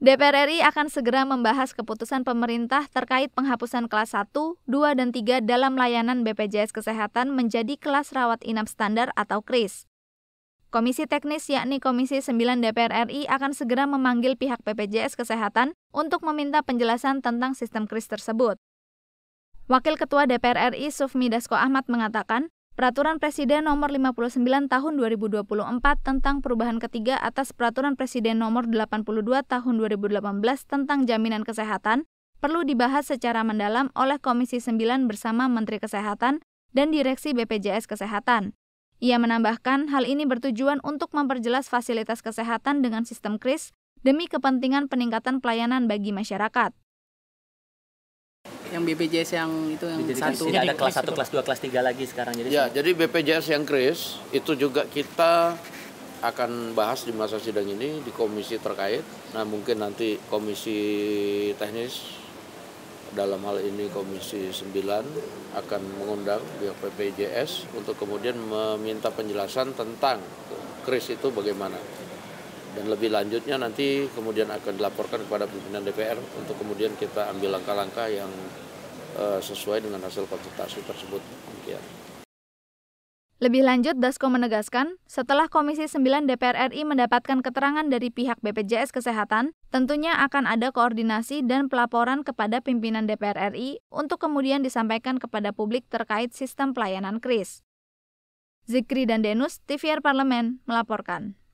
DPR RI akan segera membahas keputusan pemerintah terkait penghapusan kelas 1, 2, dan 3 dalam layanan BPJS Kesehatan menjadi kelas rawat inap standar atau KRIS. Komisi teknis yakni Komisi 9 DPR RI akan segera memanggil pihak BPJS Kesehatan untuk meminta penjelasan tentang sistem KRIS tersebut. Wakil Ketua DPR RI Sufmi Dasko Ahmad mengatakan, Peraturan Presiden Nomor 59 Tahun 2024 tentang perubahan ketiga atas Peraturan Presiden Nomor 82 Tahun 2018 tentang jaminan kesehatan perlu dibahas secara mendalam oleh Komisi 9 bersama Menteri Kesehatan dan Direksi BPJS Kesehatan. Ia menambahkan hal ini bertujuan untuk memperjelas fasilitas kesehatan dengan sistem KRIS demi kepentingan peningkatan pelayanan bagi masyarakat yang BPJS yang itu yang jadi, satu. Jadi ada kelas satu, kelas dua, kelas tiga lagi sekarang. Jadi ya, jadi BPJS yang kris itu juga kita akan bahas di masa sidang ini di komisi terkait. Nah mungkin nanti komisi teknis dalam hal ini Komisi 9 akan mengundang pihak BPJS untuk kemudian meminta penjelasan tentang kris itu bagaimana dan lebih lanjutnya nanti kemudian akan dilaporkan kepada pimpinan DPR untuk kemudian kita ambil langkah-langkah yang uh, sesuai dengan hasil konsultasi tersebut. Demikian. Lebih lanjut, Dasko menegaskan, setelah Komisi 9 DPR RI mendapatkan keterangan dari pihak BPJS Kesehatan, tentunya akan ada koordinasi dan pelaporan kepada pimpinan DPR RI untuk kemudian disampaikan kepada publik terkait sistem pelayanan kris. Zikri dan Denus, TVR Parlemen, melaporkan.